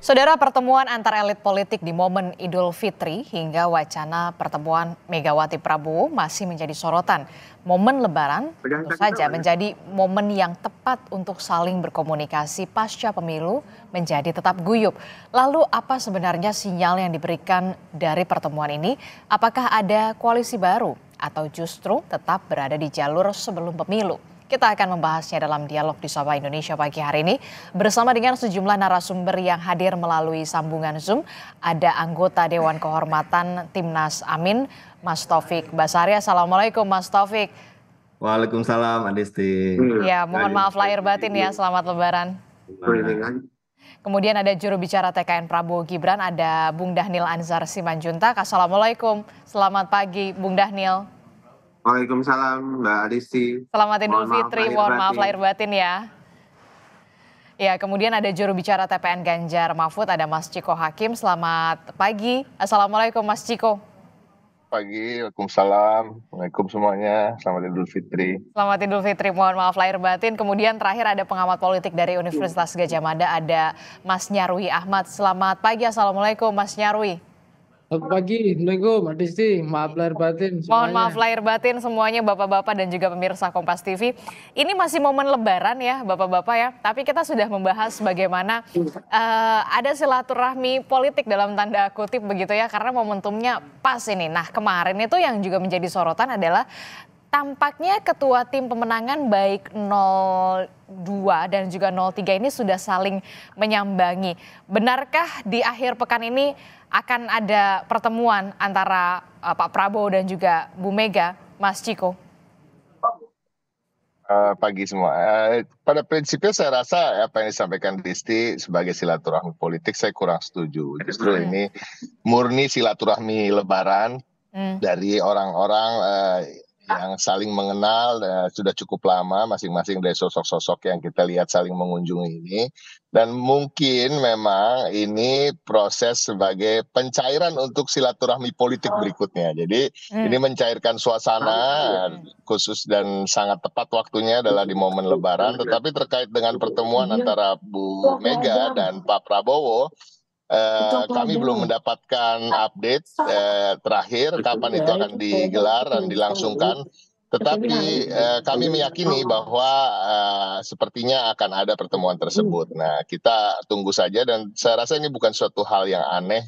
Saudara pertemuan antar elit politik di momen Idul Fitri hingga wacana pertemuan Megawati Prabowo masih menjadi sorotan. Momen Lebaran tentu saja menjadi momen yang tepat untuk saling berkomunikasi pasca pemilu menjadi tetap guyup. Lalu apa sebenarnya sinyal yang diberikan dari pertemuan ini? Apakah ada koalisi baru atau justru tetap berada di jalur sebelum pemilu? Kita akan membahasnya dalam dialog di Sapa Indonesia pagi hari ini bersama dengan sejumlah narasumber yang hadir melalui sambungan Zoom. Ada anggota Dewan Kehormatan Timnas Amin, Mas Taufik Basaria. Assalamualaikum Mas Taufik. Waalaikumsalam Adisti. Ya, mohon maaf lahir batin ya. Selamat Lebaran. Kemudian ada juru bicara TKN Prabowo Gibran, ada Bung Dahnil Anzar Simanjuntak. Assalamualaikum, selamat pagi Bung Dahnil. Waalaikumsalam Mbak Adisti. Selamat Idul Fitri, mohon maaf lahir batin ya. Ya, kemudian ada juru bicara TPN Ganjar Mahfud, ada Mas Ciko Hakim. Selamat pagi. Assalamualaikum Mas Ciko. Pagi, Waalaikumsalam. waalaikumsalam semuanya. Selamat Idul Fitri. Selamat Idul Fitri. Mohon maaf lahir batin. Kemudian terakhir ada pengamat politik dari Universitas Gajah Mada, ada Mas Nyarwi Ahmad. Selamat pagi. Assalamualaikum Mas Nyarwi. Selamat pagi, Assalamualaikum, Mbak Disti, maaf lahir batin semuanya. Mohon maaf lahir batin semuanya Bapak-Bapak dan juga pemirsa Kompas TV. Ini masih momen lebaran ya Bapak-Bapak ya, tapi kita sudah membahas bagaimana uh, ada silaturahmi politik dalam tanda kutip begitu ya, karena momentumnya pas ini. Nah kemarin itu yang juga menjadi sorotan adalah tampaknya ketua tim pemenangan baik 02 dan juga 03 ini sudah saling menyambangi. Benarkah di akhir pekan ini akan ada pertemuan antara uh, Pak Prabowo dan juga Bu Mega, Mas Ciko? Uh, pagi semua. Uh, pada prinsipnya saya rasa apa yang disampaikan Risti sebagai silaturahmi politik saya kurang setuju. Justru hmm. ini murni silaturahmi Lebaran hmm. dari orang-orang Ah. yang saling mengenal uh, sudah cukup lama masing-masing dari sosok-sosok yang kita lihat saling mengunjungi ini dan mungkin memang ini proses sebagai pencairan untuk silaturahmi politik oh. berikutnya. Jadi hmm. ini mencairkan suasana hmm. khusus dan sangat tepat waktunya adalah di momen lebaran hmm. tetapi terkait dengan pertemuan iya. antara Bu Mega dan Pak Prabowo Uh, kami belum mendapatkan ah. update uh, terakhir kapan ya, itu akan digelar dan dilangsungkan. Tetapi eh, kami meyakini oh. bahwa eh, sepertinya akan ada pertemuan tersebut. Hmm. Nah, kita tunggu saja dan saya rasa ini bukan suatu hal yang aneh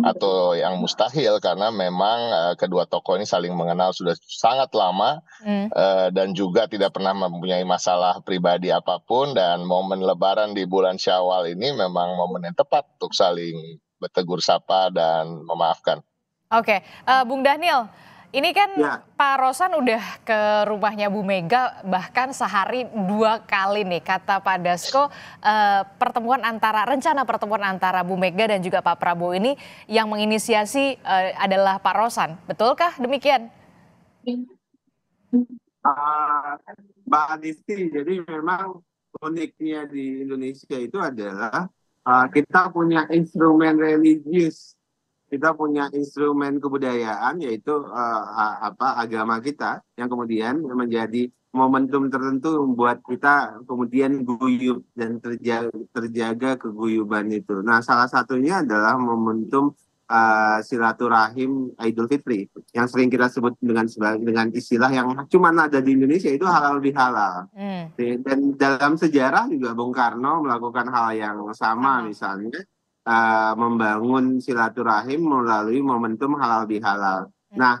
atau yang mustahil karena memang uh, kedua tokoh ini saling mengenal sudah sangat lama hmm. uh, dan juga tidak pernah mempunyai masalah pribadi apapun dan momen lebaran di bulan Syawal ini memang momen yang tepat untuk saling bertegur sapa dan memaafkan. Oke, okay. uh, eh, Bung Daniel ini kan ya. Pak Rosan udah ke rumahnya Bu Mega bahkan sehari dua kali nih kata Pak Dasko eh, pertemuan antara rencana pertemuan antara Bu Mega dan juga Pak Prabowo ini yang menginisiasi eh, adalah Pak Rosan. Betulkah demikian? Uh, ah, Mbak Adisti, jadi memang uniknya di Indonesia itu adalah uh, kita punya instrumen religius kita punya instrumen kebudayaan yaitu uh, apa agama kita yang kemudian menjadi momentum tertentu membuat kita kemudian guyub dan terjaga, terjaga keguyuban itu. Nah, salah satunya adalah momentum uh, silaturahim Idul Fitri yang sering kita sebut dengan dengan istilah yang cuma ada di Indonesia itu halal bihalal. Mm. Dan dalam sejarah juga Bung Karno melakukan hal yang sama mm. misalnya Eh, membangun silaturahim melalui momentum halal bihalal. Hmm. Nah,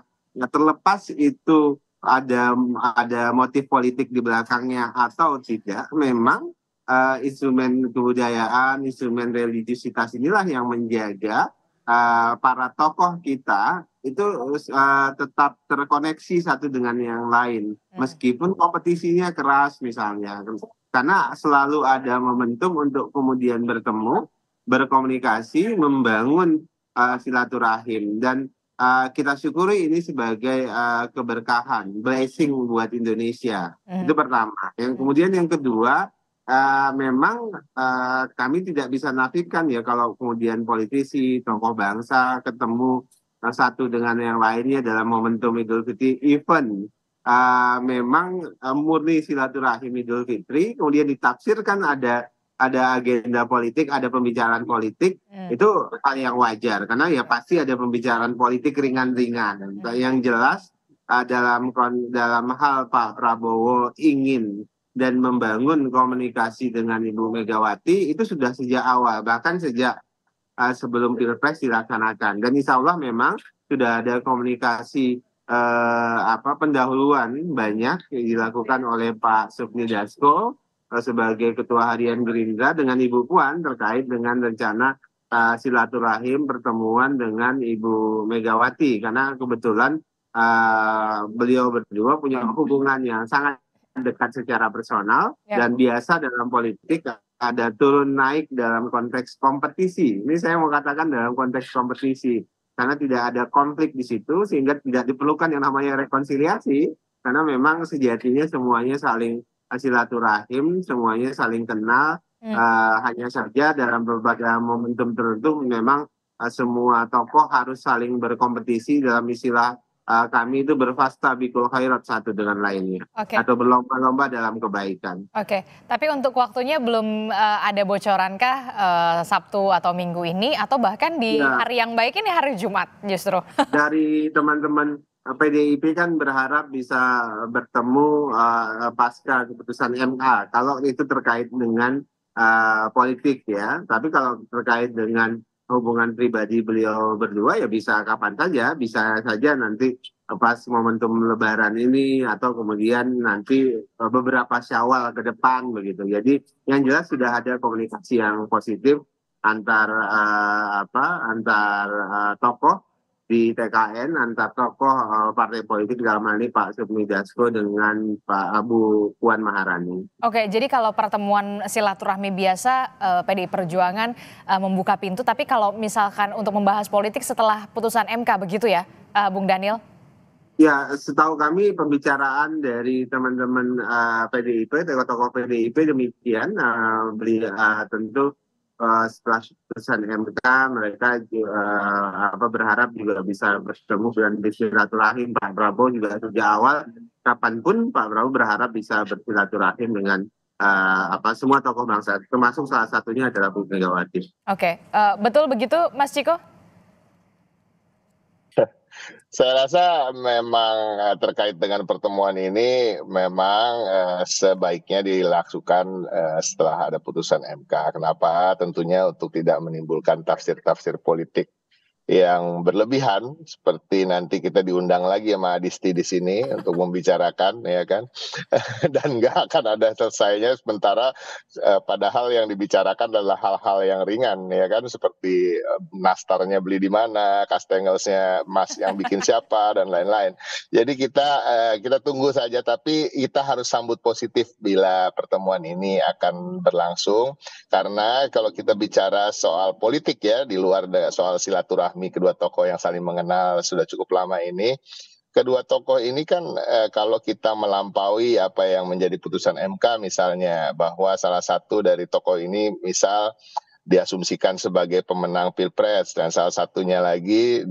terlepas itu ada ada motif politik di belakangnya atau tidak, memang uh, instrumen kebudayaan, instrumen religiusitas inilah yang menjaga uh, para tokoh kita itu uh, tetap terkoneksi satu dengan yang lain, hmm. meskipun kompetisinya keras misalnya, karena selalu ada momentum untuk kemudian bertemu berkomunikasi, membangun uh, silaturahim dan uh, kita syukuri ini sebagai uh, keberkahan, blessing buat Indonesia. Mm. Itu pertama. Yang hmm. kemudian yang kedua, uh, memang uh, kami tidak bisa nafikan ya kalau kemudian politisi, tokoh bangsa ketemu uh, satu dengan yang lainnya dalam momentum Idul Fitri event. Uh, memang uh, murni silaturahim Idul Fitri, kemudian ditafsirkan ada ada agenda politik, ada pembicaraan politik, hmm. itu hal yang wajar karena ya pasti ada pembicaraan politik ringan-ringan. Hmm. Yang jelas uh, dalam dalam hal Pak Prabowo ingin dan membangun komunikasi dengan Ibu Megawati itu sudah sejak awal bahkan sejak uh, sebelum pilpres dilaksanakan dan insya Allah memang sudah ada komunikasi uh, apa pendahuluan banyak yang dilakukan oleh Pak Sufmi Dasko Eh, sebagai Ketua Harian Gerindra dengan Ibu Puan terkait dengan rencana uh, silaturahim pertemuan dengan Ibu Megawati karena kebetulan uh, beliau berdua punya hubungan yang sangat dekat secara personal ya. dan biasa dalam politik ada turun naik dalam konteks kompetisi. Ini saya mau katakan dalam konteks kompetisi karena tidak ada konflik di situ sehingga tidak diperlukan yang namanya rekonsiliasi karena memang sejatinya semuanya saling silaturahim, semuanya saling kenal. Hmm. Uh, hanya saja dalam berbagai momentum tertentu memang uh, semua tokoh harus saling berkompetisi dalam istilah uh, kami itu berfasta bikul khairat satu dengan lainnya okay. atau berlomba-lomba dalam kebaikan. Oke, okay. tapi untuk waktunya belum uh, ada bocorankah uh, Sabtu atau Minggu ini atau bahkan di nah, hari yang baik ini hari Jumat justru. Dari teman-teman PDIP kan berharap bisa bertemu uh, pasca keputusan MA kalau itu terkait dengan uh, politik ya. Tapi kalau terkait dengan hubungan pribadi beliau berdua ya bisa kapan saja, bisa saja nanti pas momentum lebaran ini atau kemudian nanti eh, beberapa syawal ke depan begitu. Jadi yang jelas sudah ada komunikasi yang positif antar uh, apa antar uh, tokoh di TKN antar tokoh eh, partai politik dalam hal ini Pak Sumi Dasko dengan Pak Abu Puan Maharani. Oke, jadi kalau pertemuan silaturahmi biasa uh, PDI Perjuangan uh, membuka pintu, tapi kalau misalkan untuk membahas politik setelah putusan MK begitu ya, Bung Daniel? Ya, setahu kami pembicaraan dari teman-teman uh, PDIP, tokoh-tokoh PDIP demikian, uh, beli, uh, tentu Eh, setelah pesan MK mereka uh, apa berharap juga bisa bertemu dan bersilaturahim Pak Prabowo juga sejak awal kapanpun Pak Prabowo berharap bisa bersilaturahim dengan uh, apa semua tokoh bangsa termasuk salah satunya adalah Bu Megawati. Oke, okay. uh, betul begitu Mas Ciko? Saya rasa memang eh, terkait dengan pertemuan ini memang eh, sebaiknya dilakukan eh, setelah ada putusan MK. Kenapa? Tentunya untuk tidak menimbulkan tafsir-tafsir politik yang berlebihan seperti nanti kita diundang lagi sama Adisti di sini untuk membicarakan ya kan dan nggak akan ada selesainya sementara eh, padahal yang dibicarakan adalah hal-hal yang ringan ya kan seperti eh, nastarnya beli di mana kastengelsnya mas yang bikin siapa dan lain-lain jadi kita eh, kita tunggu saja tapi kita harus sambut positif bila pertemuan ini akan berlangsung karena kalau kita bicara soal politik ya di luar soal silaturahmi kedua tokoh yang saling mengenal sudah cukup lama ini kedua tokoh ini kan eh, kalau kita melampaui apa yang menjadi putusan MK misalnya bahwa salah satu dari tokoh ini misal diasumsikan sebagai pemenang pilpres dan salah satunya lagi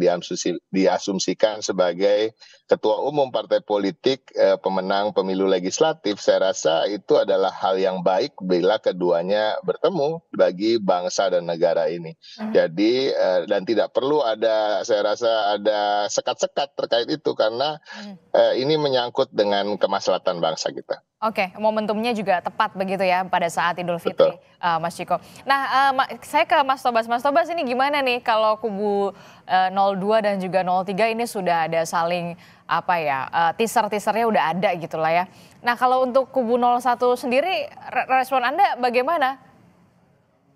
diasumsikan sebagai ketua umum partai politik eh, pemenang pemilu legislatif saya rasa itu adalah hal yang baik bila keduanya bertemu bagi bangsa dan negara ini hmm. jadi eh, dan tidak perlu ada saya rasa ada sekat-sekat terkait itu karena hmm. eh, ini menyangkut dengan kemaslahatan bangsa kita. Oke, momentumnya juga tepat begitu ya pada saat Idul Fitri, uh, Mas Ciko. Nah, uh, saya ke Mas Tobas. Mas Tobas ini gimana nih kalau kubu uh, eh, 02 dan juga 03 ini sudah ada saling apa ya, uh, teaser-teasernya udah ada gitu lah ya. Nah, kalau untuk kubu 01 sendiri, respon Anda bagaimana?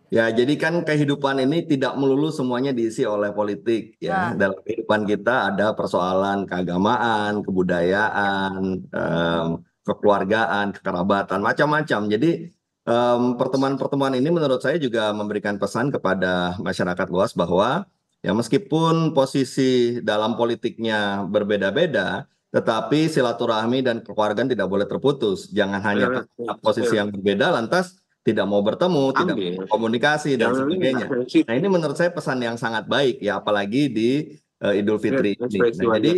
Ya, jadi kan kehidupan ini tidak melulu semuanya diisi oleh politik ya. Nah. Dalam kehidupan kita ada persoalan keagamaan, kebudayaan, um, kekeluargaan, kekerabatan, macam-macam. Jadi pertemuan-pertemuan um, ini menurut saya juga memberikan pesan kepada masyarakat luas bahwa ya meskipun posisi dalam politiknya berbeda-beda, tetapi silaturahmi dan kekeluargaan tidak boleh terputus. Jangan hanya posisi yang berbeda lantas tidak mau bertemu, Ambil. tidak mau komunikasi dan sebagainya. Nah ini menurut saya pesan yang sangat baik ya, apalagi di uh, Idul Fitri ini. Nah, jadi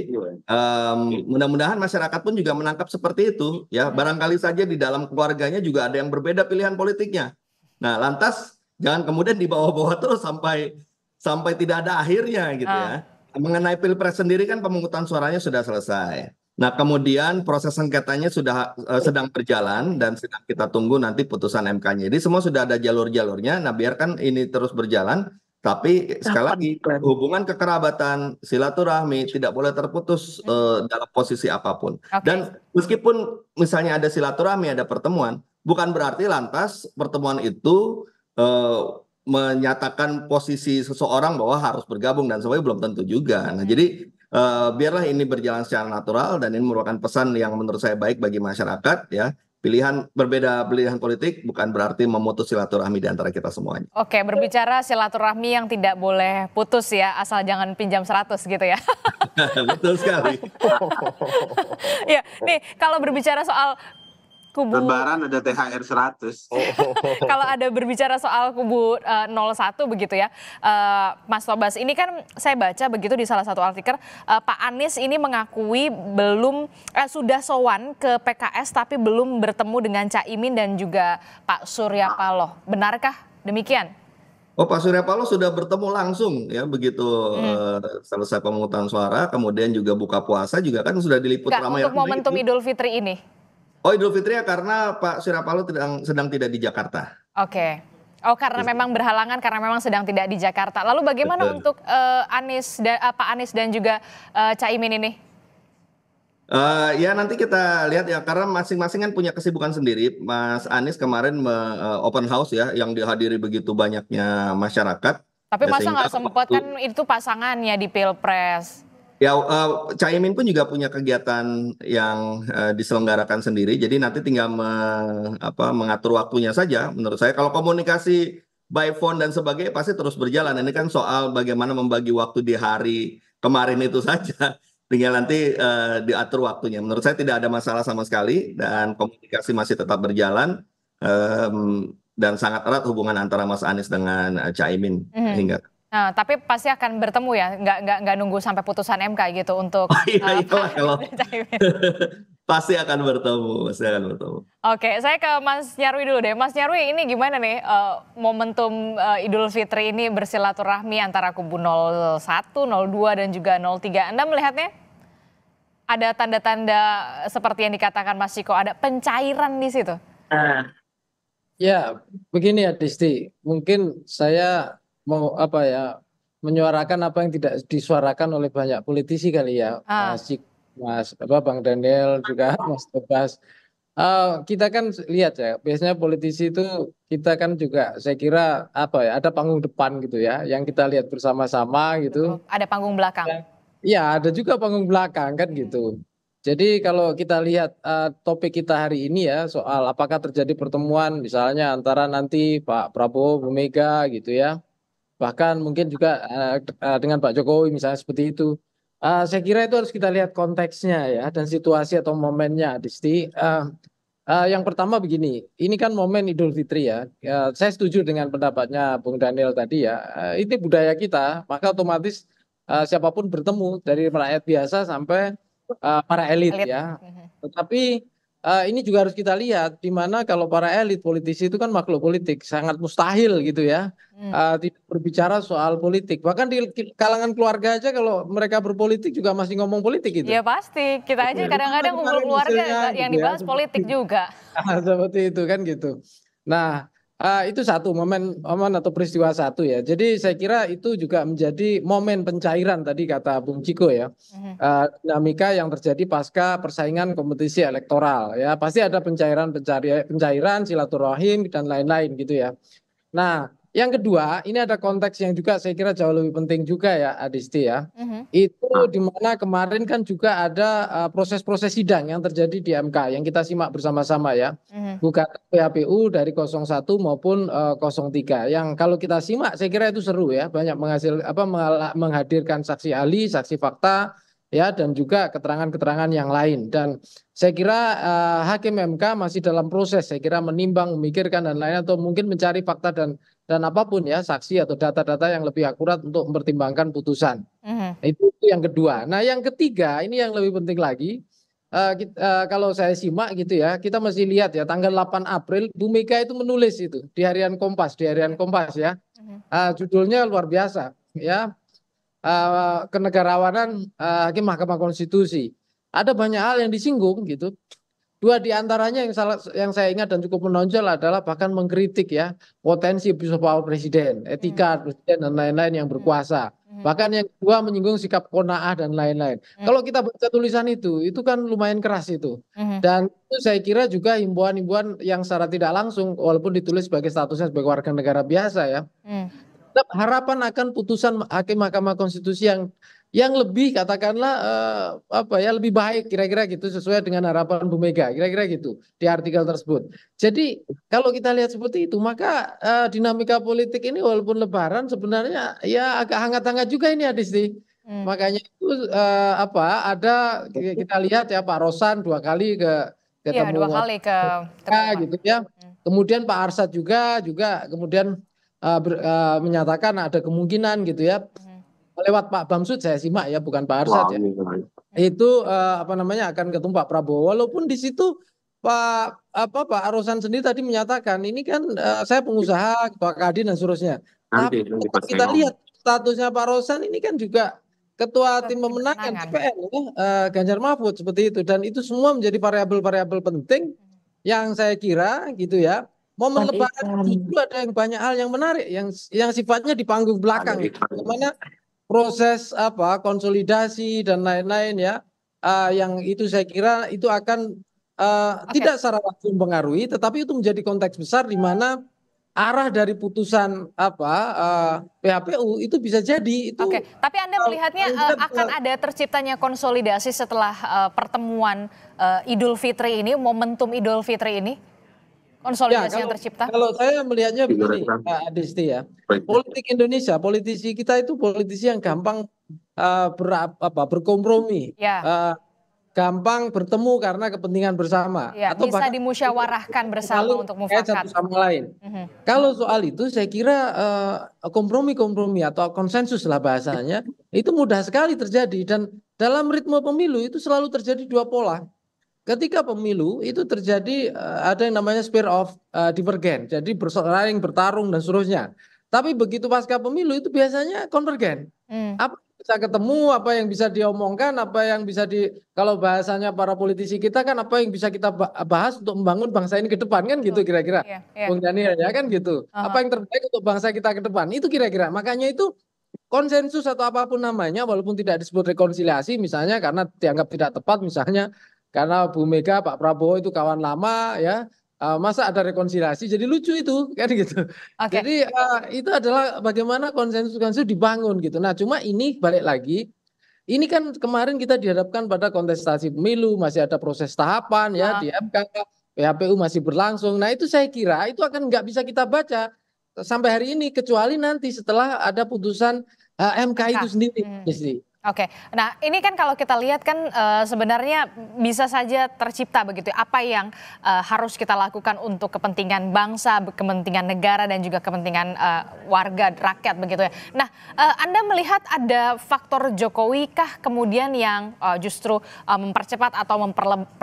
um, mudah-mudahan masyarakat pun juga menangkap seperti itu ya. Barangkali saja di dalam keluarganya juga ada yang berbeda pilihan politiknya. Nah, lantas jangan kemudian dibawa-bawa terus sampai sampai tidak ada akhirnya gitu ya. Ah. Mengenai Pilpres sendiri kan pemungutan suaranya sudah selesai. Nah, kemudian proses sengketanya sudah uh, sedang berjalan dan sedang kita tunggu nanti putusan MK-nya. Jadi semua sudah ada jalur-jalurnya. Nah, biarkan ini terus berjalan tapi sekali lagi hubungan kekerabatan silaturahmi tidak boleh terputus hmm. uh, dalam posisi apapun. Okay. Dan meskipun misalnya ada silaturahmi, ada pertemuan, bukan berarti lantas pertemuan itu uh, menyatakan posisi seseorang bahwa harus bergabung dan sebagainya belum tentu juga. Nah, hmm. jadi uh, biarlah ini berjalan secara natural dan ini merupakan pesan yang menurut saya baik bagi masyarakat ya pilihan berbeda pilihan politik bukan berarti memutus silaturahmi di antara kita semuanya. Oke, berbicara silaturahmi yang tidak boleh putus ya, asal jangan pinjam 100 gitu ya. Betul sekali. ya, nih kalau berbicara soal kubu Lebaran ada THR 100. Oh, Kalau ada berbicara soal kubu uh, eh, 01 begitu ya. Uh, Mas Tobas, ini kan saya baca begitu di salah satu artikel uh, Pak Anies ini mengakui belum eh, sudah sowan ke PKS tapi belum bertemu dengan Caimin dan juga Pak Surya Paloh. Benarkah demikian? Oh Pak Surya Paloh sudah bertemu langsung ya begitu hmm. uh, selesai pemungutan suara, kemudian juga buka puasa juga kan sudah diliput ramai-ramai. Untuk momentum gitu. Idul Fitri ini. Oh Idul Fitri ya karena Pak Surya sedang, sedang tidak di Jakarta. Oke. Okay. Oh karena memang berhalangan karena memang sedang tidak di Jakarta. Lalu bagaimana Betul. untuk uh, eh, Anies dan uh, eh, Pak Anies dan juga uh, Caimin ini? Uh, ya nanti kita lihat ya karena masing-masing kan punya kesibukan sendiri. Mas Anies kemarin me, uh, open house ya yang dihadiri begitu banyaknya masyarakat. Tapi ya, masa nggak sempat kan itu pasangannya di pilpres? Ya, uh, Caimin pun juga punya kegiatan yang uh, diselenggarakan sendiri. Jadi nanti tinggal me, apa, mengatur waktunya saja. Menurut saya, kalau komunikasi by phone dan sebagainya pasti terus berjalan. Ini kan soal bagaimana membagi waktu di hari kemarin itu saja. Tinggal nanti uh, diatur waktunya. Menurut saya tidak ada masalah sama sekali dan komunikasi masih tetap berjalan. Um, dan sangat erat hubungan antara Mas Anies dengan Caimin mm -hmm. hingga Nah, tapi pasti akan bertemu ya, nggak nggak nggak nunggu sampai putusan MK gitu untuk. Oh, iya, uh, iya, pasti akan bertemu, pasti akan bertemu. Oke, saya ke Mas Nyarwi dulu deh. Mas Nyarwi, ini gimana nih uh, momentum uh, Idul Fitri ini bersilaturahmi antara kubu 01, 02 dan juga 03. Anda melihatnya ada tanda-tanda seperti yang dikatakan Mas Ciko, ada pencairan di situ? Uh, ya, begini ya Disti. Mungkin saya mau apa ya menyuarakan apa yang tidak disuarakan oleh banyak politisi kali ya ah. Mas Mas apa Bang Daniel juga ah. Mas Tobas uh, ah, kita kan lihat ya biasanya politisi itu kita kan juga saya kira apa ya ada panggung depan gitu ya yang kita lihat bersama-sama gitu ada panggung belakang ya ada juga panggung belakang kan hmm. gitu jadi kalau kita lihat uh, topik kita hari ini ya soal apakah terjadi pertemuan misalnya antara nanti Pak Prabowo Bu Mega gitu ya bahkan mungkin juga uh, dengan Pak Jokowi misalnya seperti itu. Uh, saya kira itu harus kita lihat konteksnya ya dan situasi atau momennya, Disti. Uh, uh, yang pertama begini, ini kan momen Idul Fitri ya. ya saya setuju dengan pendapatnya Bung Daniel tadi ya. Uh, ini budaya kita, maka otomatis uh, siapapun bertemu dari rakyat biasa sampai uh, para elit. ya. Mhm. Tetapi uh, ini juga harus kita lihat di mana kalau para elit politisi itu kan makhluk politik sangat mustahil gitu ya hmm. uh, berbicara soal politik bahkan di kalangan keluarga aja kalau mereka berpolitik juga masih ngomong politik gitu ya pasti kita aja kadang-kadang kumpul keluarga yang gitu ya, dibahas politik juga seperti itu kan gitu nah Uh, itu satu momen momen atau peristiwa satu ya. Jadi saya kira itu juga menjadi momen pencairan tadi kata Bung Ciko ya. Uh, dinamika yang terjadi pasca persaingan kompetisi elektoral ya. Pasti ada pencairan pencairan pencairan silaturahim dan lain-lain gitu ya. Nah, yang kedua, ini ada konteks yang juga saya kira jauh lebih penting juga ya Adisti ya. Uh-huh. Itu ah. di mana kemarin kan juga ada eh, proses-proses uh, sidang yang terjadi di MK yang kita simak bersama-sama ya. Uh-huh. Bukan PHPU dari 01 maupun uh, eh, 03 yang kalau kita simak saya kira itu seru ya, banyak menghasil apa menghadirkan saksi ahli, saksi fakta ya dan juga keterangan-keterangan yang lain dan saya kira uh, hakim MK masih dalam proses saya kira menimbang memikirkan dan lain atau mungkin mencari fakta dan dan apapun ya saksi atau data-data yang lebih akurat untuk mempertimbangkan putusan. Mm-hmm. Itu, itu yang kedua. Nah yang ketiga ini yang lebih penting lagi. Uh, eh, kita, uh, eh, kalau saya simak gitu ya, kita masih lihat ya tanggal 8 April Bu Mega itu menulis itu di harian Kompas, di harian Kompas ya. Uh, judulnya luar biasa ya. Uh, kenegarawanan uh, Hakim Mahkamah Konstitusi. Ada banyak hal yang disinggung gitu. Dua di antaranya yang, salah, yang saya ingat dan cukup menonjol adalah bahkan mengkritik ya potensi abuse of presiden, hmm. etika hmm. presiden dan lain-lain yang hmm. berkuasa. Hmm. Bahkan yang kedua menyinggung sikap konaah dan lain-lain. Hmm. Kalau kita baca tulisan itu, itu kan lumayan keras itu. Hmm. Dan itu saya kira juga himbauan-himbauan yang secara tidak langsung, walaupun ditulis sebagai statusnya sebagai warga negara biasa ya. Hmm. Harapan akan putusan hakim Mahkamah Konstitusi yang yang lebih katakanlah eh, apa ya lebih baik kira-kira gitu sesuai dengan harapan Bu Mega kira-kira gitu di artikel tersebut. Jadi kalau kita lihat seperti itu maka eh, dinamika politik ini walaupun lebaran sebenarnya ya agak hangat-hangat juga ini Adisti. Hmm. Makanya itu eh, apa ada kita lihat ya Pak Rosan dua kali ke iya, ketemu ya, dua kali ke Mega, gitu ya. Hmm. Kemudian Pak Arsat juga juga kemudian uh, ber, uh, menyatakan ada kemungkinan gitu ya lewat Pak Bamsud saya simak ya bukan Pak Arsad ya. Iya, itu uh, apa namanya akan ketemu Pak Prabowo walaupun di situ Pak apa Pak Arusan sendiri tadi menyatakan ini kan uh, saya pengusaha Pak Kadin dan seterusnya. Tapi nanti kita lihat statusnya Pak Rosan ini kan juga ketua tim pemenangan CPN ya, eh, Ganjar Mahfud seperti itu dan itu semua menjadi variabel-variabel penting yang saya kira gitu ya momen lebaran itu ada yang banyak hal yang menarik yang yang sifatnya di panggung belakang bagaimana proses apa konsolidasi dan lain-lain ya uh, yang itu saya kira itu akan uh, eh, okay. tidak secara langsung mempengaruhi tetapi itu menjadi konteks besar di mana arah dari putusan apa uh, eh, PHPU itu bisa jadi itu. Oke, okay. tapi Anda melihatnya uh, uh, akan ada terciptanya konsolidasi setelah uh, pertemuan uh, Idul Fitri ini, momentum Idul Fitri ini? konsolidasi oh, ya, kalau, yang tercipta? Kalau saya melihatnya begini, Pak Adisti ya. Politik Indonesia, politisi kita itu politisi yang gampang uh, eh, ber, apa, berkompromi. Ya. Uh, gampang bertemu karena kepentingan bersama ya, atau bisa dimusyawarahkan bersama untuk mufakat satu sama lain. Mm -hmm. Kalau soal itu saya kira eh, kompromi-kompromi uh, atau konsensus lah bahasanya itu mudah sekali terjadi dan dalam ritme pemilu itu selalu terjadi dua pola ketika pemilu itu terjadi eh, ada yang namanya spirit of uh, eh, divergen, jadi bersaing, bertarung dan seterusnya. Tapi begitu pasca pemilu itu biasanya konvergen. Hmm. Apa bisa ketemu, apa yang bisa diomongkan, apa yang bisa di kalau bahasanya para politisi kita kan apa yang bisa kita bahas untuk membangun bangsa ini ke depan kan gitu kira-kira. Yeah, yeah. Bung Daniel ya kan gitu. Uh -huh. Apa yang terbaik untuk bangsa kita ke depan itu kira-kira. Makanya itu konsensus atau apapun namanya walaupun tidak disebut rekonsiliasi misalnya karena dianggap tidak tepat misalnya karena Bu Mega, Pak Prabowo itu kawan lama ya. Uh, masa ada rekonsiliasi jadi lucu itu kan gitu okay. jadi uh, itu adalah bagaimana konsensus-konsensus dibangun gitu nah cuma ini balik lagi ini kan kemarin kita dihadapkan pada kontestasi pemilu masih ada proses tahapan ya nah. di MK PHPU masih berlangsung nah itu saya kira itu akan nggak bisa kita baca sampai hari ini kecuali nanti setelah ada putusan uh, eh, MK itu iya. sendiri hmm. Oke, nah ini kan kalau kita lihat kan uh, sebenarnya bisa saja tercipta begitu. Apa yang uh, harus kita lakukan untuk kepentingan bangsa, kepentingan negara dan juga kepentingan uh, warga rakyat begitu ya. Nah, uh, Anda melihat ada faktor Jokowi kah kemudian yang uh, justru uh, mempercepat atau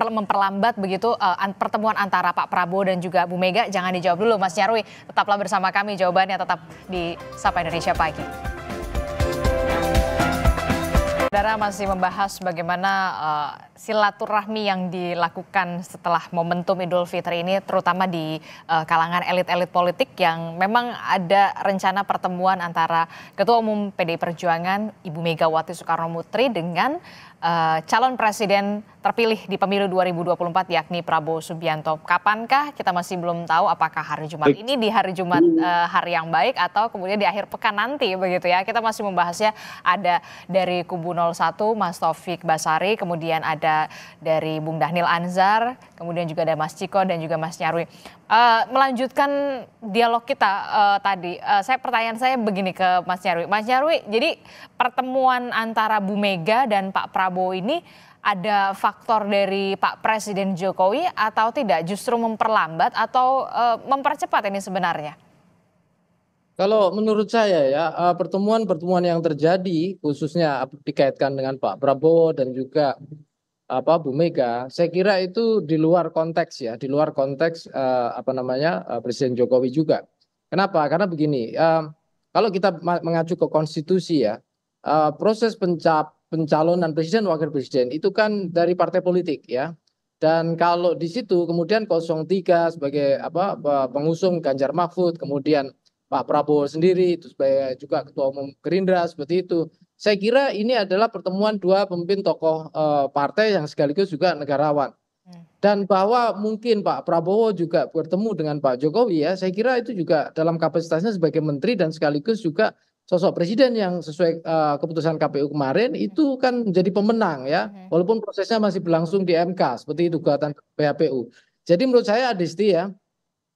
memperlambat begitu uh, an, pertemuan antara Pak Prabowo dan juga Bu Mega? Jangan dijawab dulu, Mas Nyarwi. Tetaplah bersama kami jawabannya tetap di Sapa Indonesia Pagi. Saudara masih membahas bagaimana uh, silaturahmi yang dilakukan setelah momentum Idul Fitri ini terutama di uh, kalangan elit-elit politik yang memang ada rencana pertemuan antara Ketua Umum PDI Perjuangan Ibu Megawati Soekarno Putri dengan Eh, calon presiden terpilih di pemilu 2024 yakni Prabowo Subianto. Kapankah kita masih belum tahu apakah hari Jumat ini di hari Jumat uh, hari yang baik atau kemudian di akhir pekan nanti begitu ya. Kita masih membahasnya ada dari kubu 01 Mas Taufik Basari, kemudian ada dari Bung Dahnil Anzar, kemudian juga ada Mas Ciko dan juga Mas Nyarwi. Uh, melanjutkan dialog kita uh, tadi, uh, saya pertanyaan saya begini ke Mas Nyarwi. Mas Nyarwi, jadi pertemuan antara Bu Mega dan Pak Prabowo Prabowo ini ada faktor dari Pak Presiden Jokowi atau tidak justru memperlambat atau e, mempercepat ini sebenarnya? Kalau menurut saya ya eh, pertemuan-pertemuan yang terjadi khususnya dikaitkan dengan Pak Prabowo dan juga apa Bu Mega, saya kira itu di luar konteks ya, di luar konteks uh, apa namanya uh, Presiden Jokowi juga. Kenapa? Karena begini, uh, kalau kita mengacu ke konstitusi ya, uh, proses pencap pencalonan presiden wakil presiden itu kan dari partai politik ya. Dan kalau di situ kemudian 03 sebagai apa pengusung Ganjar Mahfud, kemudian Pak Prabowo sendiri itu sebagai juga ketua umum Gerindra seperti itu. Saya kira ini adalah pertemuan dua pemimpin tokoh eh, partai yang sekaligus juga negarawan. Hmm. Dan bahwa mungkin Pak Prabowo juga bertemu dengan Pak Jokowi ya, saya kira itu juga dalam kapasitasnya sebagai menteri dan sekaligus juga sosok presiden yang sesuai uh, keputusan KPU kemarin iya. itu kan menjadi pemenang ya iya. walaupun prosesnya masih berlangsung di MK seperti iya. gugatan PHPU. Jadi menurut saya Adisti ya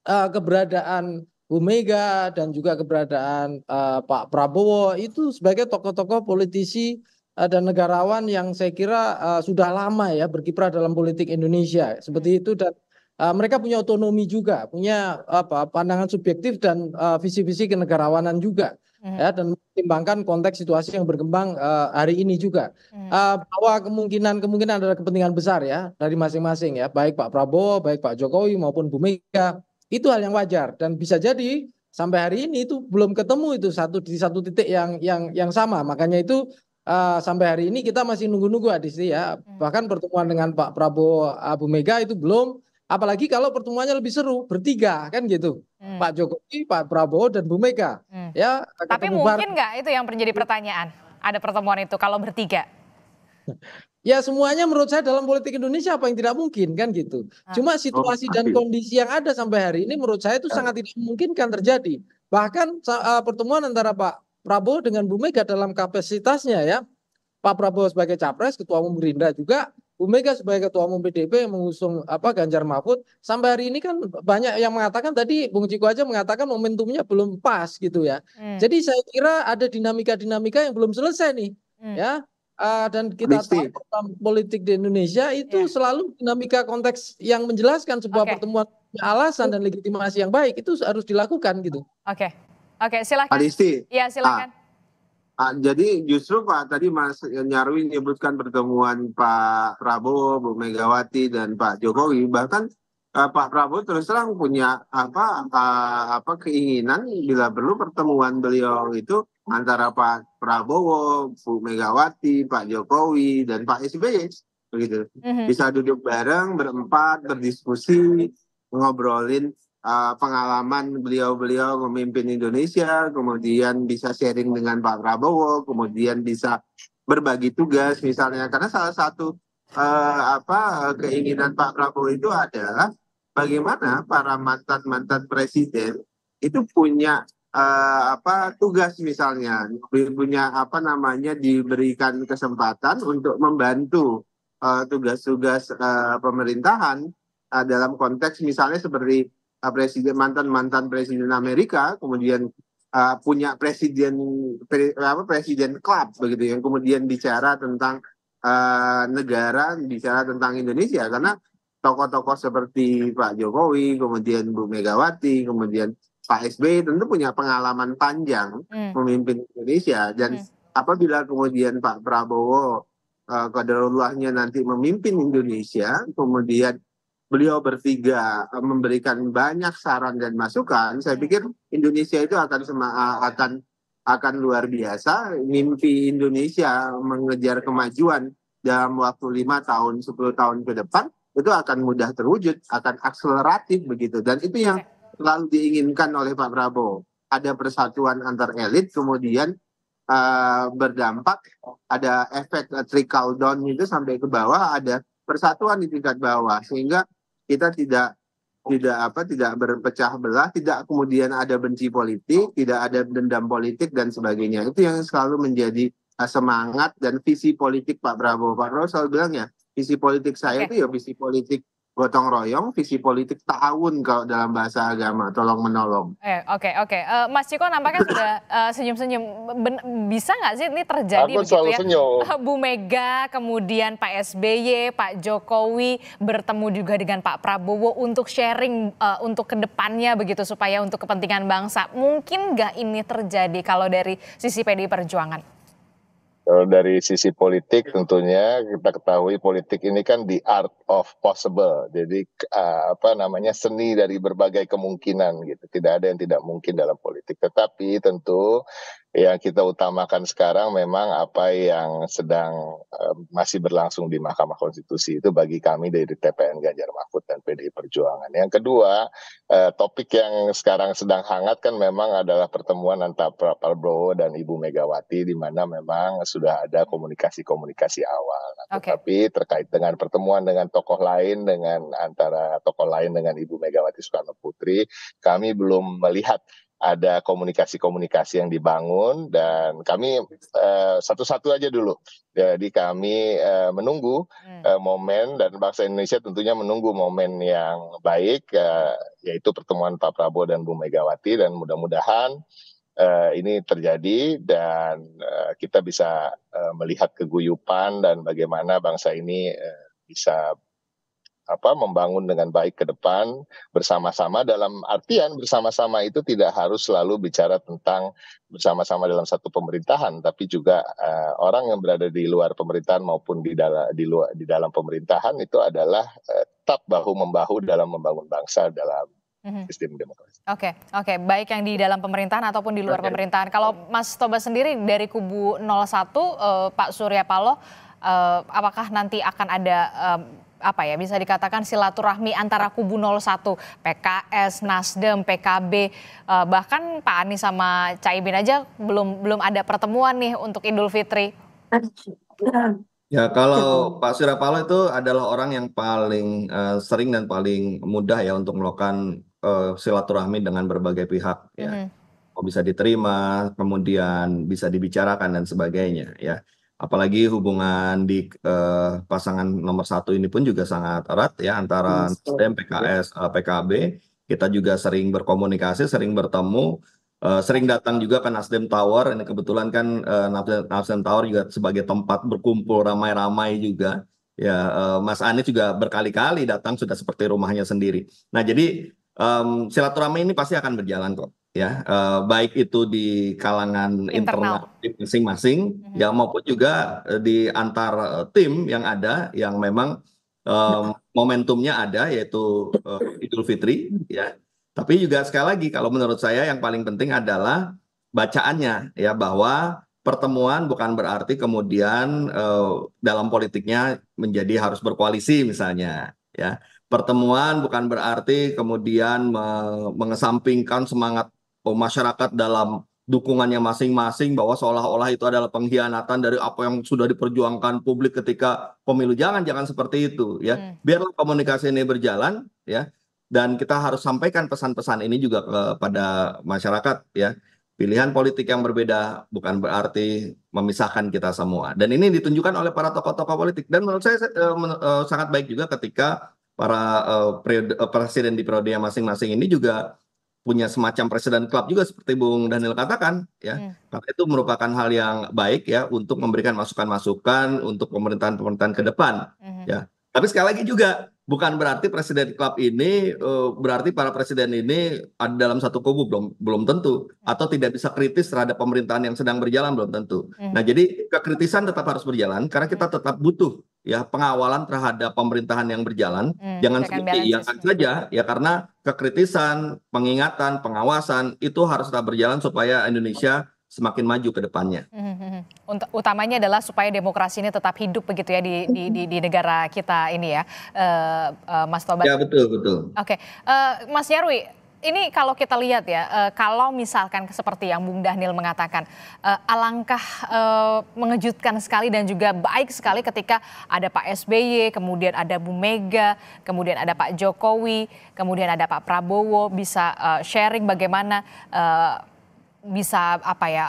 uh, keberadaan Bu Mega dan juga keberadaan uh, Pak Prabowo itu sebagai tokoh-tokoh politisi uh, dan negarawan yang saya kira uh, sudah lama ya berkiprah dalam politik Indonesia seperti itu dan uh, mereka punya otonomi juga, punya apa pandangan subjektif dan visi-visi uh, visi -visi kenegarawanan juga ya, dan mempertimbangkan konteks situasi yang berkembang uh, hari ini juga uh, bahwa kemungkinan kemungkinan ada kepentingan besar ya dari masing-masing ya baik Pak Prabowo baik Pak Jokowi maupun Bu Mega itu hal yang wajar dan bisa jadi sampai hari ini itu belum ketemu itu satu di satu titik yang yang yang sama makanya itu uh, sampai hari ini kita masih nunggu-nunggu sini ya hmm. bahkan pertemuan dengan Pak Prabowo Bu Mega itu belum Apalagi kalau pertemuannya lebih seru bertiga kan gitu, hmm. Pak Jokowi, Pak Prabowo dan Bu Mega. Hmm. Ya. Tapi mungkin nggak itu yang menjadi pertanyaan. Ada pertemuan itu kalau bertiga. Ya semuanya menurut saya dalam politik Indonesia apa yang tidak mungkin kan gitu. Hmm. Cuma situasi oh, dan kondisi yang ada sampai hari ini menurut saya itu ya. sangat tidak memungkinkan terjadi. Bahkan uh, pertemuan antara Pak Prabowo dengan Bu Mega dalam kapasitasnya ya Pak Prabowo sebagai capres, ketua umum Gerindra juga Bu Mega sebagai ketua umum PDP yang mengusung apa Ganjar Mahfud sampai hari ini kan banyak yang mengatakan tadi Bung Ciko aja mengatakan momentumnya belum pas gitu ya. Hmm. Jadi saya kira ada dinamika-dinamika yang belum selesai nih hmm. ya. Uh, dan kita Listi. tahu politik di Indonesia itu yeah. selalu dinamika konteks yang menjelaskan sebuah okay. pertemuan alasan dan legitimasi yang baik itu harus dilakukan gitu. Oke. Okay. Oke, okay, silakan. Adisti. Ya, silakan. Ah Ah, jadi justru Pak tadi Mas Nyarwi menyebutkan pertemuan Pak Prabowo, Bu Megawati dan Pak Jokowi bahkan uh, Pak Prabowo terus terang punya apa uh, apa keinginan bila perlu pertemuan beliau itu antara Pak Prabowo, Bu Megawati, Pak Jokowi dan Pak SBY begitu. Mm -hmm. Bisa duduk bareng berempat, berdiskusi, ngobrolin Eh, pengalaman beliau-beliau memimpin Indonesia, kemudian bisa sharing dengan Pak Prabowo, kemudian bisa berbagi tugas misalnya karena salah satu uh, apa keinginan Pak Prabowo itu adalah bagaimana para mantan-mantan presiden itu punya uh, apa tugas misalnya punya apa namanya diberikan kesempatan untuk membantu tugas-tugas uh, uh, pemerintahan uh, dalam konteks misalnya seperti Uh, presiden mantan mantan presiden Amerika kemudian uh, punya presiden pre, apa presiden club begitu yang kemudian bicara tentang uh, negara bicara tentang Indonesia karena tokoh-tokoh seperti Pak Jokowi kemudian Bu Megawati kemudian Pak SBY tentu punya pengalaman panjang hmm. memimpin Indonesia dan hmm. apabila kemudian Pak Prabowo uh, kaderullahnya nanti memimpin Indonesia kemudian beliau bertiga eh, memberikan banyak saran dan masukan, saya ya. pikir Indonesia itu akan sema eh, akan akan luar biasa. Mimpi Indonesia mengejar kemajuan dalam waktu lima tahun, sepuluh tahun ke depan itu akan mudah terwujud, akan akseleratif begitu. Dan itu yang ya. selalu diinginkan oleh Pak Prabowo. Ada persatuan antar elit, kemudian uh, berdampak ada efek trickle down itu sampai ke bawah, ada persatuan di tingkat bawah sehingga kita tidak tidak apa tidak berpecah belah, tidak kemudian ada benci politik, tidak ada dendam politik dan sebagainya. Itu yang selalu menjadi eh, semangat dan visi politik Pak Prabowo. Pak Prabowo selalu bilang ya, visi politik saya itu ya visi politik gotong royong, visi politik tahun kalau dalam bahasa agama, tolong menolong. Eh, oke eh, oke, okay, okay. uh, Mas Ciko nampaknya sudah uh, senyum-senyum. Bisa nggak sih ini terjadi Aku begitu ya? Senyum. Bu Mega, kemudian Pak SBY, Pak Jokowi bertemu juga dengan Pak Prabowo untuk sharing uh, untuk kedepannya begitu supaya untuk kepentingan bangsa. Mungkin nggak ini terjadi kalau dari sisi PDI Perjuangan? Kalau dari sisi politik iya. tentunya kita ketahui politik ini kan the art of possible. Jadi ah, apa namanya seni dari berbagai kemungkinan gitu. Tidak ada yang tidak mungkin dalam politik. Tetapi tentu yang kita utamakan sekarang memang apa yang sedang eh, masih berlangsung di Mahkamah Konstitusi itu bagi kami dari TPN Ganjar Mahfud dan PDI Perjuangan. Yang kedua, eh, topik yang sekarang sedang hangat kan memang adalah pertemuan antara Prabowo dan Ibu Megawati di mana memang sudah ada komunikasi-komunikasi awal. Nah, okay. Tetapi terkait dengan pertemuan dengan tokoh lain dengan antara tokoh lain dengan Ibu Megawati Soekarno Putri, kami belum melihat ada komunikasi-komunikasi yang dibangun dan kami eh, satu-satu uh, aja dulu. Jadi kami uh, menunggu uh, momen dan bangsa Indonesia tentunya menunggu momen yang baik yaitu pertemuan Pak Prabowo dan Bu Megawati dan mudah-mudahan ini terjadi dan kita bisa melihat keguyupan dan bagaimana bangsa ini bisa apa membangun dengan baik ke depan bersama-sama dalam artian bersama-sama itu tidak harus selalu bicara tentang bersama-sama dalam satu pemerintahan tapi juga uh, orang yang berada di luar pemerintahan maupun di dalam di luar di dalam pemerintahan itu adalah uh, tetap bahu membahu dalam membangun bangsa dalam mhm. sistem demokrasi. Oke, okay, oke, okay. baik yang di dalam pemerintahan ataupun di luar okay. pemerintahan. Kalau Mas Toba sendiri dari kubu 01 eh, Pak Surya Paloh eh, apakah nanti akan ada eh, apa ya bisa dikatakan silaturahmi antara kubu 01 PKS, Nasdem, PKB uh, eh, bahkan Pak Anies sama Caimin aja belum belum ada pertemuan nih untuk Idul Fitri. Ya kalau Pak Surapalo itu adalah orang yang paling uh, sering dan paling mudah ya untuk melakukan uh, silaturahmi dengan berbagai pihak ya. Mm -hmm. Bisa diterima, kemudian bisa dibicarakan dan sebagainya ya apalagi hubungan di uh, pasangan nomor satu ini pun juga sangat erat ya antara iya, Nasdem, PKS, uh, eh, PKB. Kita juga sering berkomunikasi, sering bertemu, uh, sering datang juga ke Nasdem Tower. Ini kebetulan kan uh, Nasdem, Tower juga sebagai tempat berkumpul ramai-ramai juga. Ya, uh, Mas Anies juga berkali-kali datang sudah seperti rumahnya sendiri. Nah, jadi um, silaturahmi ini pasti akan berjalan kok ya uh, baik itu di kalangan internal, internal masing-masing mm-hmm. ya maupun juga eh, di antar eh, tim yang ada yang memang um, momentumnya ada yaitu uh, Idul Fitri ya tapi juga sekali lagi kalau menurut saya yang paling penting adalah bacaannya ya bahwa pertemuan bukan berarti kemudian uh, dalam politiknya menjadi harus berkoalisi misalnya ya pertemuan bukan berarti kemudian me mengesampingkan semangat Oh, masyarakat dalam dukungannya masing-masing bahwa seolah-olah itu adalah pengkhianatan dari apa yang sudah diperjuangkan publik ketika pemilu jangan jangan seperti itu ya hmm. biarlah komunikasi ini berjalan ya dan kita harus sampaikan pesan-pesan ini juga kepada masyarakat ya pilihan politik yang berbeda bukan berarti memisahkan kita semua dan ini ditunjukkan oleh para tokoh-tokoh politik dan menurut saya eh, eh, sangat baik juga ketika para uh, periode, uh, presiden di periode masing-masing ini juga punya semacam presiden klub juga seperti Bung Daniel katakan ya. Tapi hmm. itu merupakan hal yang baik ya untuk memberikan masukan-masukan untuk pemerintahan-pemerintahan ke depan hmm. ya. Tapi sekali lagi juga bukan berarti presiden klub ini uh, berarti para presiden ini ada dalam satu kubu belum belum tentu hmm. atau tidak bisa kritis terhadap pemerintahan yang sedang berjalan belum tentu. Hmm. Nah, jadi kekritisan tetap harus berjalan karena kita hmm. tetap butuh ya pengawalan terhadap pemerintahan yang berjalan hmm, jangan seperti iakan saja ya karena kekritisan, pengingatan, pengawasan itu harus tetap berjalan supaya Indonesia semakin maju ke depannya. Hmm, hmm. hmm, hmm. Utamanya adalah supaya demokrasi ini tetap hidup begitu ya di di, di, di negara kita ini ya, uh, uh, Mas Tobat. Ya betul betul. Oke, okay. uh, eh, Mas Nyarwi, ini kalau kita lihat ya, eh, kalau misalkan seperti yang Bung Dhanil mengatakan, eh, alangkah eh, mengejutkan sekali dan juga baik sekali ketika ada Pak SBY, kemudian ada Bu Mega, kemudian ada Pak Jokowi, kemudian ada Pak Prabowo bisa sharing bagaimana bisa apa ya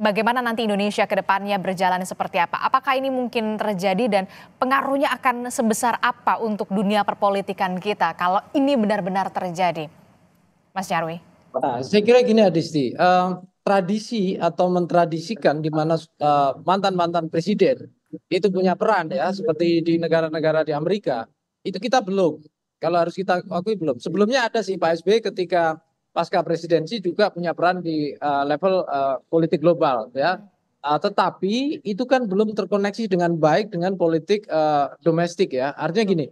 bagaimana nanti Indonesia ke depannya berjalan seperti apa? Apakah ini mungkin terjadi dan pengaruhnya akan sebesar apa untuk dunia perpolitikan kita kalau ini benar-benar terjadi? Mas Nyarwi. Nah, saya kira gini Adisti, uh, tradisi atau mentradisikan di mana uh, mantan-mantan presiden itu punya peran ya seperti di negara-negara di Amerika. Itu kita belum. Kalau harus kita akui belum. Sebelumnya ada sih Pak SBY ketika pasca presidensi juga punya peran di uh, level uh, politik global ya. Uh, tetapi itu kan belum terkoneksi dengan baik dengan politik uh, domestik ya. Artinya gini,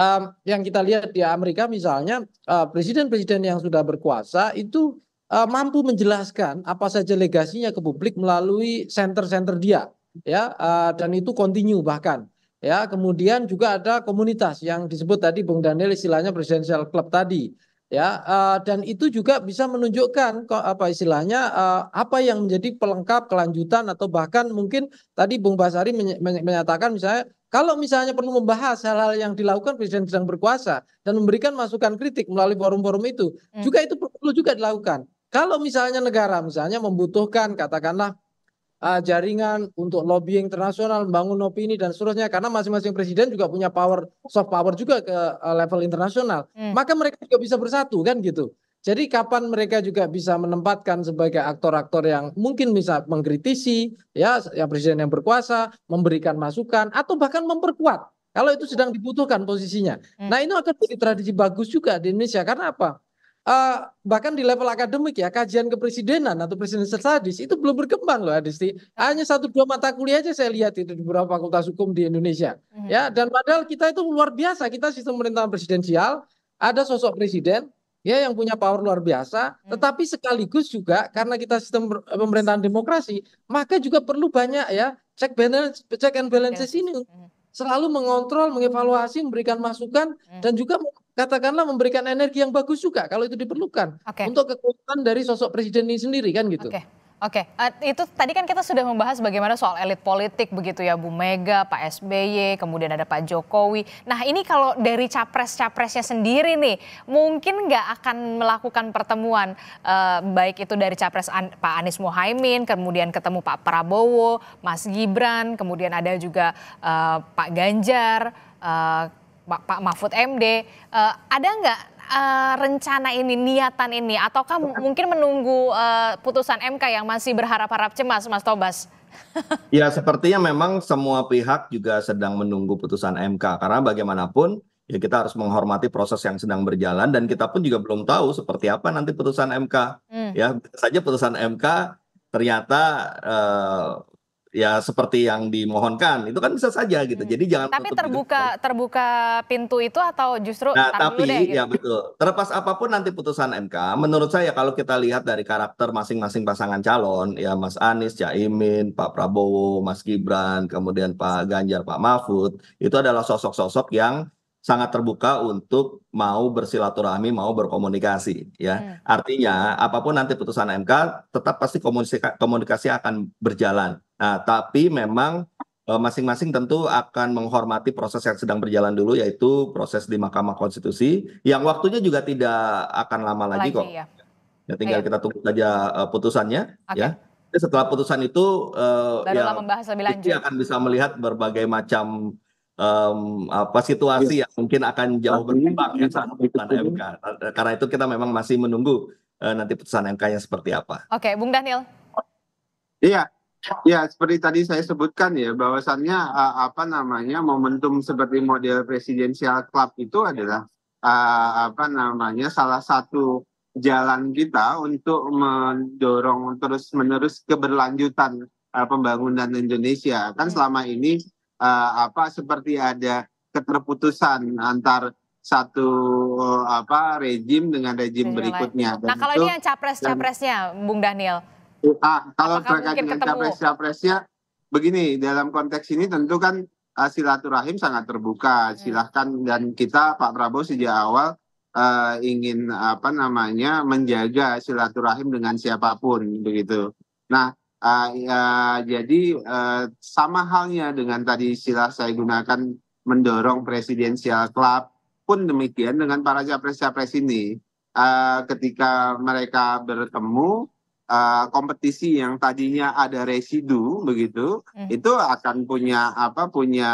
um, yang kita lihat di Amerika misalnya presiden-presiden uh, yang sudah berkuasa itu uh, mampu menjelaskan apa saja legasinya ke publik melalui center-center dia ya uh, dan itu continue bahkan ya kemudian juga ada komunitas yang disebut tadi Bung Daniel istilahnya presidential club tadi ya uh, dan itu juga bisa menunjukkan apa istilahnya uh, apa yang menjadi pelengkap kelanjutan atau bahkan mungkin tadi Bung Basari menyatakan misalnya kalau misalnya perlu membahas hal-hal yang dilakukan presiden sedang berkuasa dan memberikan masukan kritik melalui forum-forum itu hmm. juga itu perlu juga dilakukan kalau misalnya negara misalnya membutuhkan katakanlah uh, jaringan untuk lobbying internasional, membangun opini dan seterusnya. Karena masing-masing presiden juga punya power soft power juga ke uh, level internasional. Hmm. Maka mereka juga bisa bersatu kan gitu. Jadi kapan mereka juga bisa menempatkan sebagai aktor-aktor yang mungkin bisa mengkritisi ya yang presiden yang berkuasa, memberikan masukan atau bahkan memperkuat kalau itu sedang dibutuhkan posisinya. Hmm. Nah, ini akan jadi tradisi bagus juga di Indonesia karena apa? uh, bahkan di level akademik ya kajian kepresidenan atau presidential studies itu belum berkembang loh Adisti. Hanya satu dua mata kuliah aja saya lihat itu di beberapa fakultas hukum di Indonesia. Mm-hmm. Ya dan padahal kita itu luar biasa kita sistem pemerintahan presidensial ada sosok presiden ya yang punya power luar biasa. Mm-hmm. Tetapi sekaligus juga karena kita sistem eh, pemerintahan demokrasi maka juga perlu banyak ya check balance check and balances yes. ini hmm. selalu mengontrol, mengevaluasi, memberikan masukan hmm. dan juga katakanlah memberikan energi yang bagus juga kalau itu diperlukan okay. untuk kekuatan dari sosok presiden ini sendiri kan gitu. Okay. Oke, okay. Eh, itu tadi kan kita sudah membahas bagaimana soal elit politik begitu ya, Bu Mega, Pak SBY, kemudian ada Pak Jokowi. Nah ini kalau dari capres-capresnya sendiri nih, mungkin nggak akan melakukan pertemuan uh, baik itu dari capres An Pak Anies Mohaimin, kemudian ketemu Pak Prabowo, Mas Gibran, kemudian ada juga uh, Pak Ganjar, uh, Pak Mahfud MD. Uh, eh, ada nggak uh, rencana ini, niatan ini, ataukah mungkin menunggu uh, putusan MK yang masih berharap-harap cemas, Mas Tobas? ya, sepertinya memang semua pihak juga sedang menunggu putusan MK karena bagaimanapun ya kita harus menghormati proses yang sedang berjalan dan kita pun juga belum tahu seperti apa nanti putusan MK. Hmm. Ya, saja putusan MK ternyata uh, ya seperti yang dimohonkan itu kan bisa saja gitu. Hmm. Jadi jangan Tapi terbuka terbuka pintu itu atau justru Nah, tapi deh, gitu. ya betul. Terlepas apapun nanti putusan MK, menurut saya kalau kita lihat dari karakter masing-masing pasangan calon ya Mas Anies, Caimin, Pak Prabowo, Mas Gibran, kemudian Pak Ganjar, Pak Mahfud, itu adalah sosok-sosok yang sangat terbuka untuk mau bersilaturahmi, mau berkomunikasi ya. Hmm. Artinya apapun nanti putusan MK tetap pasti komunikasi, komunikasi akan berjalan. Nah, tapi memang e, masing-masing tentu akan menghormati proses yang sedang berjalan dulu yaitu proses di Mahkamah Konstitusi yang waktunya juga tidak akan lama lagi, lagi kok. Ya. Ya, tinggal Ayo. Iya. kita tunggu saja e, putusannya okay. ya. setelah putusan itu uh, ya, akan bisa melihat berbagai macam um, apa situasi ya. yang mungkin akan jauh berkembang ya saat putusan MK. Nah, karena itu kita memang masih menunggu uh, nanti putusan MK-nya seperti apa. Oke, okay, Bung Daniel. Iya, Ya, seperti tadi saya sebutkan ya, bahwasannya uh, apa namanya momentum seperti model presidensial club itu adalah uh, apa namanya salah satu jalan kita untuk mendorong terus-menerus keberlanjutan uh, pembangunan Indonesia. Kan hmm. selama ini uh, apa seperti ada keterputusan antar satu apa rejim dengan rejim berikutnya. Dan nah kalau itu, ini yang capres-capresnya, Bung Daniel. Eh, ah, kalau terkait dengan capres-capresnya, begini dalam konteks ini tentu kan uh, silaturahim sangat terbuka. Hmm. Silahkan dan kita Pak Prabowo sejak awal uh, ingin apa namanya menjaga silaturahim dengan siapapun begitu. Nah Uh, uh, jadi uh, sama halnya dengan tadi istilah saya gunakan mendorong presidensial club pun demikian dengan para capres-capres ini uh, ketika mereka bertemu uh, kompetisi yang tadinya ada residu begitu mm. itu akan punya apa punya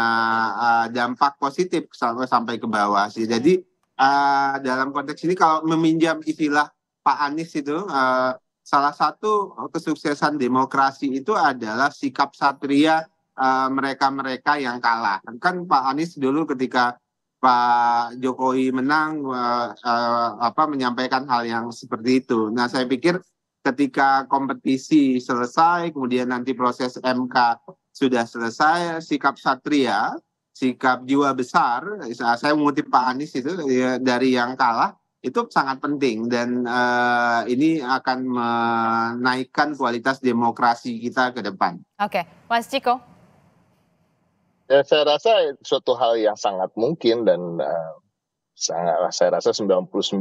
uh, dampak positif sampai sampai ke bawah sih jadi uh, dalam konteks ini kalau meminjam istilah Pak Anies itu uh, salah satu kesuksesan demokrasi itu adalah sikap satria eh, mereka-mereka uh, yang kalah. Kan Pak Anies dulu ketika Pak Jokowi menang uh, uh, apa menyampaikan hal yang seperti itu. Nah, saya pikir ketika kompetisi selesai, kemudian nanti proses MK sudah selesai, sikap satria, sikap jiwa besar, saya mengutip Pak Anies itu ya, dari yang kalah itu sangat penting dan uh, ini akan menaikkan kualitas demokrasi kita ke depan. Oke, okay. Mas Ciko. Ya, saya rasa suatu hal yang sangat mungkin dan uh, sangat saya rasa 99,9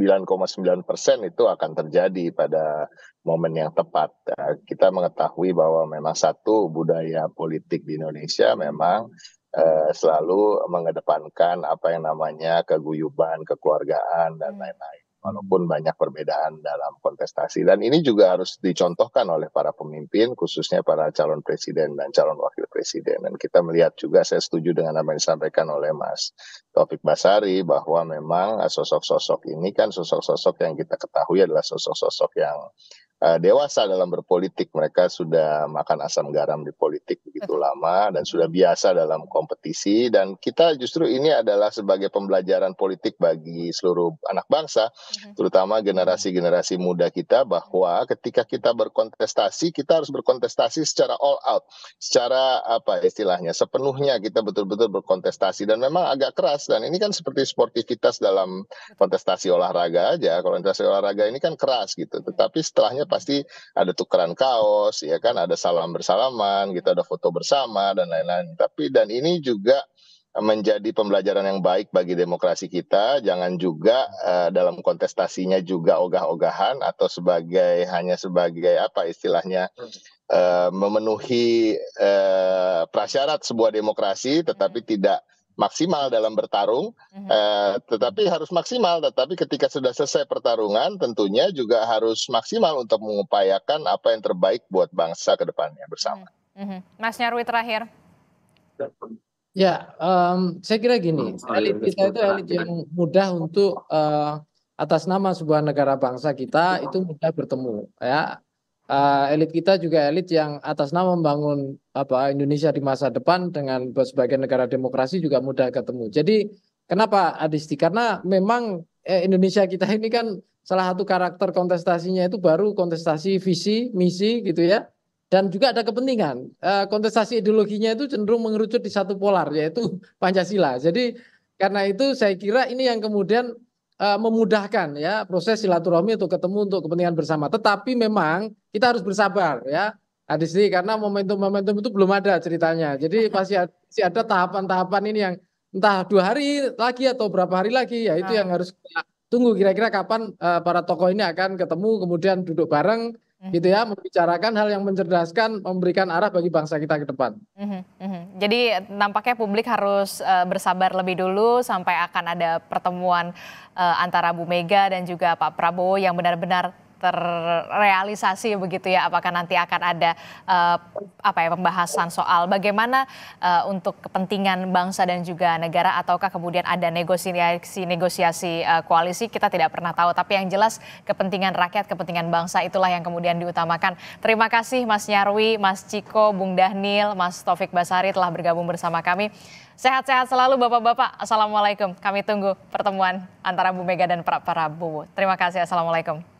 persen itu akan terjadi pada momen yang tepat. Eh, kita mengetahui bahwa memang satu budaya politik di Indonesia memang Eh, selalu mengedepankan apa yang namanya keguyuban, kekeluargaan dan hmm. lain-lain. Walaupun banyak perbedaan dalam kontestasi dan ini juga harus dicontohkan oleh para pemimpin, khususnya para calon presiden dan calon wakil presiden. Dan kita melihat juga, saya setuju dengan apa yang disampaikan oleh Mas Taufik Basari bahwa memang sosok-sosok ini kan sosok-sosok yang kita ketahui adalah sosok-sosok yang Eh, dewasa dalam berpolitik. Mereka sudah makan asam garam di politik begitu lama dan sudah hmm. biasa dalam kompetisi. Dan kita justru ini adalah sebagai pembelajaran politik bagi seluruh anak bangsa, hmm. terutama generasi-generasi muda kita bahwa hmm. ketika kita berkontestasi, kita harus berkontestasi secara all out, secara apa istilahnya, sepenuhnya kita betul-betul berkontestasi dan memang agak keras. Dan ini kan seperti sportivitas dalam kontestasi olahraga aja. kalau Kontestasi olahraga ini kan keras gitu. Tetapi setelahnya ya pasti ada tukeran kaos ya kan ada salam bersalaman kita gitu, ada foto bersama dan lain-lain tapi dan ini juga menjadi pembelajaran yang baik bagi demokrasi kita. Jangan juga uh, dalam kontestasinya juga ogah-ogahan atau sebagai hanya sebagai apa istilahnya uh, memenuhi uh, prasyarat sebuah demokrasi, tetapi hmm. tidak maksimal dalam bertarung, mm-hmm. eh, tetapi harus maksimal. Tetapi ketika sudah selesai pertarungan, tentunya juga harus maksimal untuk mengupayakan apa yang terbaik buat bangsa ke depannya bersama. Mm-hmm. Mas Nyarwi terakhir. Ya, um, saya kira gini, hmm, oh, elit iya, kita itu elit yang mudah untuk uh, atas nama sebuah negara bangsa kita iya. itu mudah bertemu. Ya, uh, elit kita juga elit yang atas nama membangun apa Indonesia di masa depan dengan sebagai negara demokrasi juga mudah ketemu. Jadi kenapa Adisti? Karena memang eh, Indonesia kita ini kan salah satu karakter kontestasinya itu baru kontestasi visi misi gitu ya dan juga ada kepentingan Eh, kontestasi ideologinya itu cenderung mengerucut di satu polar yaitu Pancasila. Jadi karena itu saya kira ini yang kemudian Eh, memudahkan ya proses silaturahmi untuk ketemu untuk kepentingan bersama. Tetapi memang kita harus bersabar ya. Nah, di karena momentum-momentum itu belum ada ceritanya. Jadi pasti ada, ada tahapan-tahapan ini yang entah dua hari lagi atau berapa hari lagi ya itu nah. yang harus kita tunggu kira-kira kapan uh, para tokoh ini akan ketemu kemudian duduk bareng gitu ya membicarakan hal yang mencerdaskan memberikan arah bagi bangsa kita ke depan. Mhm, mhm. Jadi nampaknya publik harus eh, bersabar lebih dulu sampai akan ada pertemuan eh, antara Bu Mega dan juga Pak Prabowo yang benar-benar terrealisasi begitu ya apakah nanti akan ada uh, apa ya pembahasan soal bagaimana uh, untuk kepentingan bangsa dan juga negara ataukah kemudian ada negosiasi negosiasi uh, koalisi kita tidak pernah tahu tapi yang jelas kepentingan rakyat kepentingan bangsa itulah yang kemudian diutamakan terima kasih Mas Nyarwi Mas Ciko Bung Dahnil Mas Taufik Basari telah bergabung bersama kami Sehat-sehat selalu Bapak-Bapak. Assalamualaikum. Kami tunggu pertemuan antara Bu Mega dan Pak Prabowo. Terima kasih. Assalamualaikum.